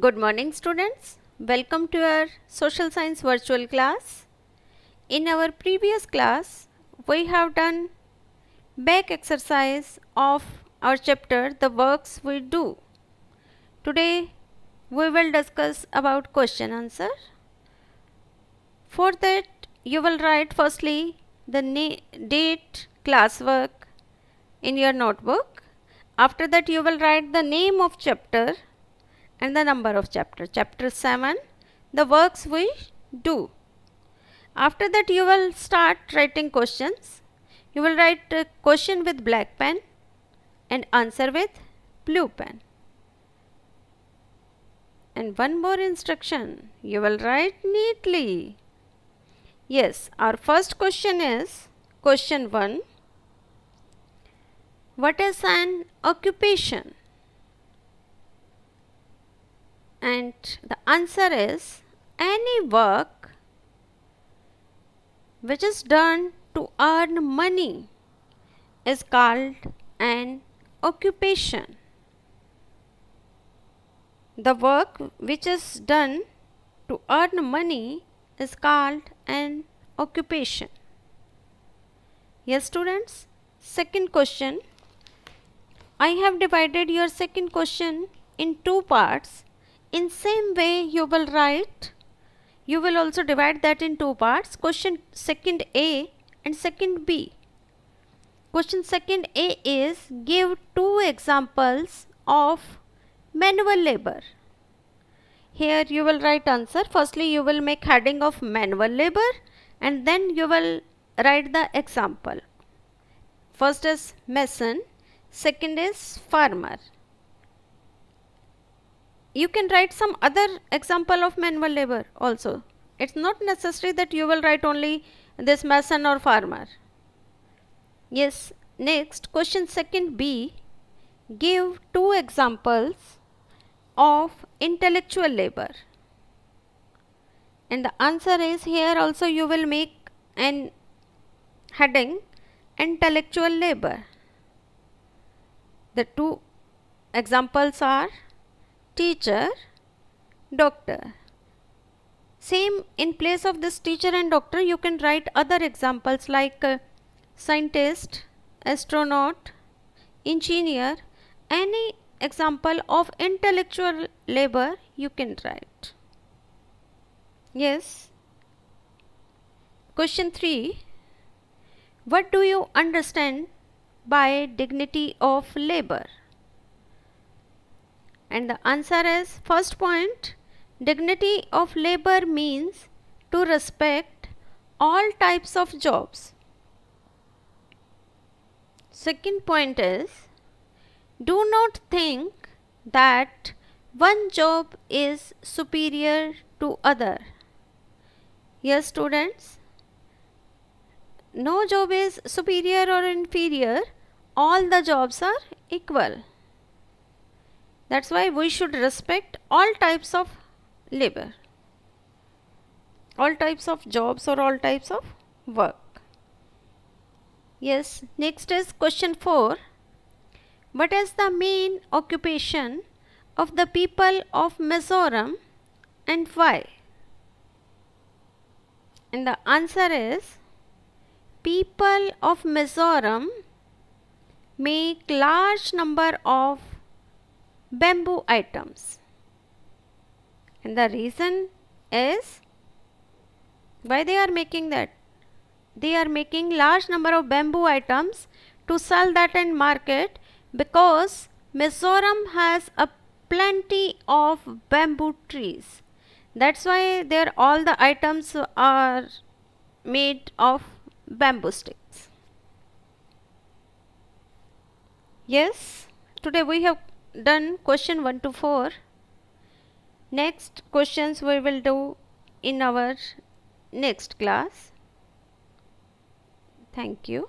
Good morning students. Welcome to our social science virtual class. In our previous class, we have done back exercise of our chapter the works we do. Today we will discuss about question answer. For that you will write firstly the date classwork in your notebook. After that you will write the name of chapter and the number of chapter. Chapter 7, the works we do. After that you will start writing questions. You will write a question with black pen and answer with blue pen. And one more instruction, you will write neatly. Yes, our first question is question 1. What is an occupation? and the answer is any work which is done to earn money is called an occupation. The work which is done to earn money is called an occupation. Yes students, second question. I have divided your second question in two parts in same way you will write you will also divide that in two parts question second a and second b question second a is give two examples of manual labor here you will write answer firstly you will make heading of manual labor and then you will write the example first is mason second is farmer you can write some other example of manual labor also. It's not necessary that you will write only this mason or farmer. Yes, next question second B. Give two examples of intellectual labor. And the answer is here also you will make an heading intellectual labor. The two examples are teacher, doctor. Same in place of this teacher and doctor you can write other examples like uh, scientist, astronaut, engineer, any example of intellectual labor you can write. Yes. Question 3. What do you understand by dignity of labor? and the answer is first point dignity of labor means to respect all types of jobs. Second point is do not think that one job is superior to other. Yes students, no job is superior or inferior, all the jobs are equal. That's why we should respect all types of labor, all types of jobs or all types of work. Yes, next is question 4. What is the main occupation of the people of Mizoram and why? And the answer is people of Mizoram make large number of bamboo items and the reason is why they are making that they are making large number of bamboo items to sell that in market because Mizoram has a plenty of bamboo trees that's why there all the items are made of bamboo sticks yes today we have done question 1 to 4. Next questions we will do in our next class. Thank you.